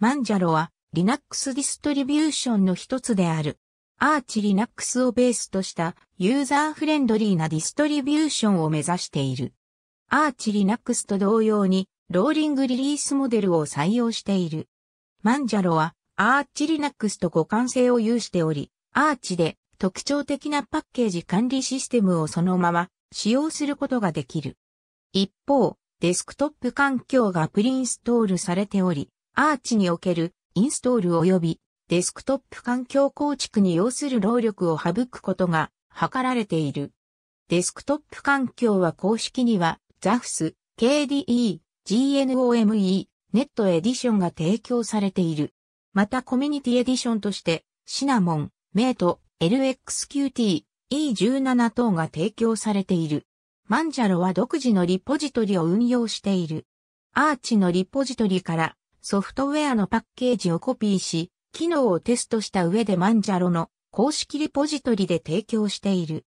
マンジャロは Linux ディストリビューションの一つである。アーチ Linux をベースとしたユーザーフレンドリーなディストリビューションを目指している。アーチ Linux と同様にローリングリリースモデルを採用している。マンジャロはアーチ Linux と互換性を有しており、アーチで特徴的なパッケージ管理システムをそのまま使用することができる。一方、デスクトップ環境がプリインストールされており、アーチにおけるインストール及びデスクトップ環境構築に要する労力を省くことが図られている。デスクトップ環境は公式には ZAFS、KDE、GNOME、ネットエディションが提供されている。またコミュニティエディションとしてシナモン、メイト、LXQT、E17 等が提供されている。マンジャロは独自のリポジトリを運用している。アーチのリポジトリからソフトウェアのパッケージをコピーし、機能をテストした上でマンジャロの公式リポジトリで提供している。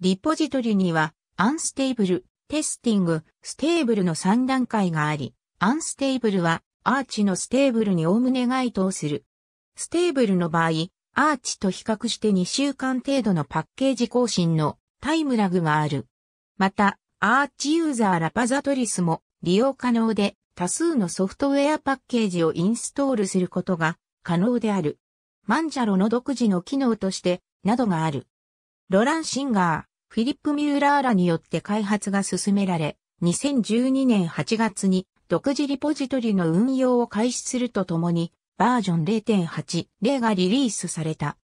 リポジトリには、アンステーブル、テスティング、ステーブルの3段階があり、アンステーブルは、アーチのステーブルにおおむね該当する。ステーブルの場合、アーチと比較して2週間程度のパッケージ更新のタイムラグがある。また、アーチユーザーラパザトリスも利用可能で、多数のソフトウェアパッケージをインストールすることが可能である。マンジャロの独自の機能として、などがある。ロラン・シンガー、フィリップ・ミューラーらによって開発が進められ、2012年8月に独自リポジトリの運用を開始するとともに、バージョン0.80がリリースされた。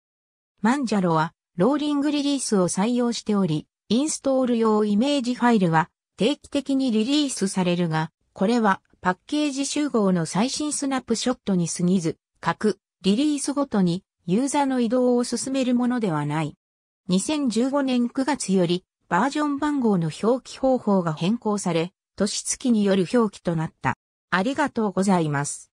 マンジャロは、ローリングリリースを採用しており、インストール用イメージファイルは定期的にリリースされるが、これはパッケージ集合の最新スナップショットに過ぎず、各リリースごとにユーザーの移動を進めるものではない。2015年9月よりバージョン番号の表記方法が変更され、年月による表記となった。ありがとうございます。